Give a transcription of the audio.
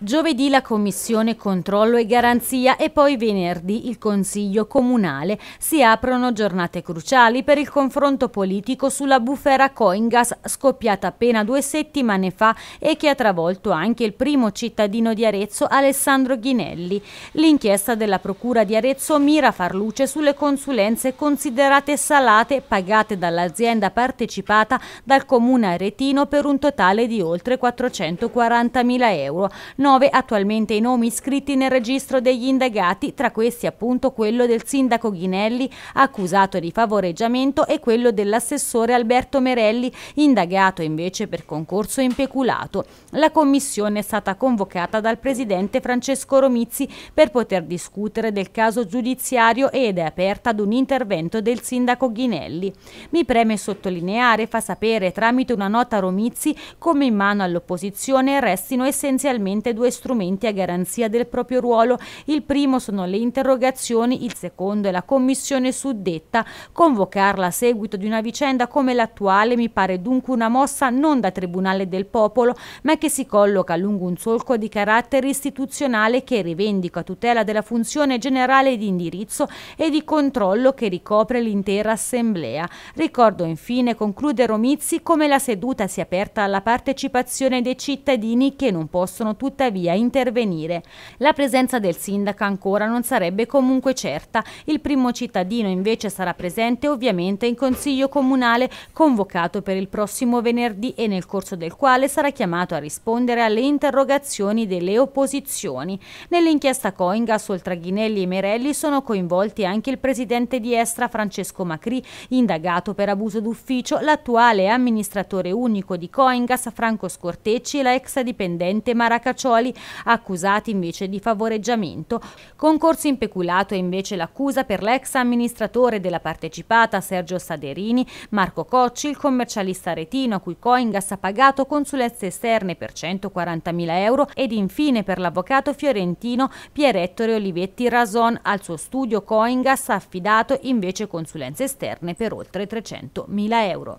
Giovedì la Commissione Controllo e Garanzia e poi venerdì il Consiglio Comunale. Si aprono giornate cruciali per il confronto politico sulla bufera Coingas scoppiata appena due settimane fa e che ha travolto anche il primo cittadino di Arezzo Alessandro Ghinelli. L'inchiesta della Procura di Arezzo mira a far luce sulle consulenze considerate salate pagate dall'azienda partecipata dal Comune aretino per un totale di oltre 440 mila euro. Non 19 attualmente i nomi iscritti nel registro degli indagati, tra questi appunto quello del sindaco Ghinelli, accusato di favoreggiamento, e quello dell'assessore Alberto Merelli, indagato invece per concorso impeculato. La commissione è stata convocata dal presidente Francesco Romizzi per poter discutere del caso giudiziario ed è aperta ad un intervento del sindaco Ghinelli. Mi preme sottolineare, fa sapere tramite una nota Romizzi, come in mano all'opposizione restino essenzialmente due due strumenti a garanzia del proprio ruolo. Il primo sono le interrogazioni, il secondo è la commissione suddetta. Convocarla a seguito di una vicenda come l'attuale mi pare dunque una mossa non da tribunale del popolo, ma che si colloca lungo un solco di carattere istituzionale che rivendica tutela della funzione generale di indirizzo e di controllo che ricopre l'intera assemblea. Ricordo infine, conclude Romizzi, come la seduta sia aperta alla partecipazione dei cittadini che non possono tuttavia tuttavia intervenire. La presenza del sindaco ancora non sarebbe comunque certa. Il primo cittadino invece sarà presente ovviamente in Consiglio Comunale convocato per il prossimo venerdì e nel corso del quale sarà chiamato a rispondere alle interrogazioni delle opposizioni. Nell'inchiesta Coingas, oltre a Ghinelli e Merelli, sono coinvolti anche il presidente di Estra Francesco Macri, indagato per abuso d'ufficio, l'attuale amministratore unico di Coingas Franco Scortecci e la ex dipendente Mara Caccioli Calderoli, accusati invece di favoreggiamento. Concorso impeculato è invece l'accusa per l'ex amministratore della partecipata Sergio Saderini, Marco Cocci, il commercialista retino a cui Coingas ha pagato consulenze esterne per 140.000 euro ed infine per l'avvocato fiorentino Pier Olivetti Rason al suo studio Coingas ha affidato invece consulenze esterne per oltre 300.000 euro.